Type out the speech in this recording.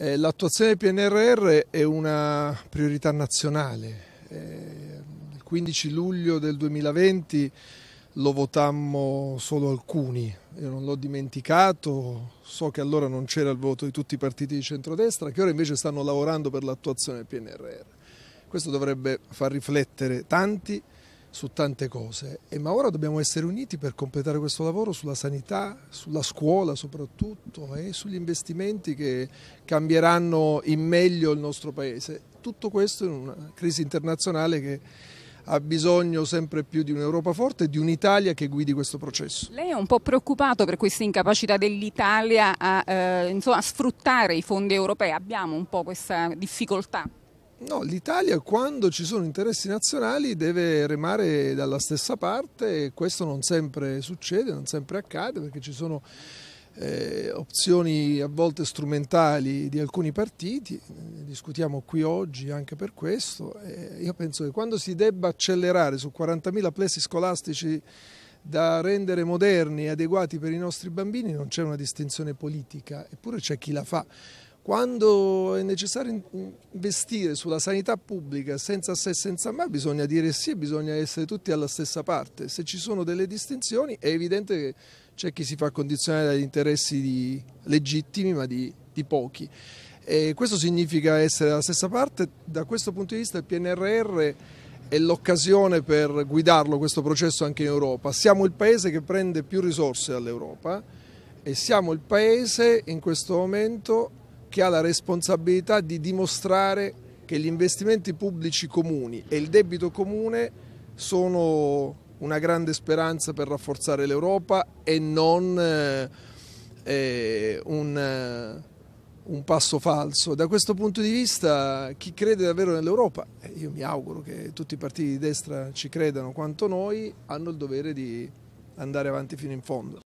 Eh, l'attuazione del PNRR è una priorità nazionale. Eh, il 15 luglio del 2020 lo votammo solo alcuni, io non l'ho dimenticato, so che allora non c'era il voto di tutti i partiti di centrodestra che ora invece stanno lavorando per l'attuazione del PNRR. Questo dovrebbe far riflettere tanti su tante cose, e ma ora dobbiamo essere uniti per completare questo lavoro sulla sanità, sulla scuola soprattutto e sugli investimenti che cambieranno in meglio il nostro Paese. Tutto questo in una crisi internazionale che ha bisogno sempre più di un'Europa forte e di un'Italia che guidi questo processo. Lei è un po' preoccupato per questa incapacità dell'Italia a, eh, a sfruttare i fondi europei? Abbiamo un po' questa difficoltà? No, l'Italia quando ci sono interessi nazionali deve remare dalla stessa parte e questo non sempre succede, non sempre accade perché ci sono eh, opzioni a volte strumentali di alcuni partiti, ne discutiamo qui oggi anche per questo, eh, io penso che quando si debba accelerare su 40.000 plessi scolastici da rendere moderni e adeguati per i nostri bambini non c'è una distinzione politica, eppure c'è chi la fa quando è necessario investire sulla sanità pubblica senza se e senza ma bisogna dire sì e bisogna essere tutti alla stessa parte. Se ci sono delle distinzioni è evidente che c'è chi si fa condizionare dagli interessi legittimi ma di, di pochi. E questo significa essere alla stessa parte, da questo punto di vista il PNRR è l'occasione per guidarlo questo processo anche in Europa. Siamo il paese che prende più risorse dall'Europa e siamo il paese in questo momento che ha la responsabilità di dimostrare che gli investimenti pubblici comuni e il debito comune sono una grande speranza per rafforzare l'Europa e non eh, eh un, eh, un passo falso. Da questo punto di vista chi crede davvero nell'Europa, e eh, io mi auguro che tutti i partiti di destra ci credano quanto noi, hanno il dovere di andare avanti fino in fondo.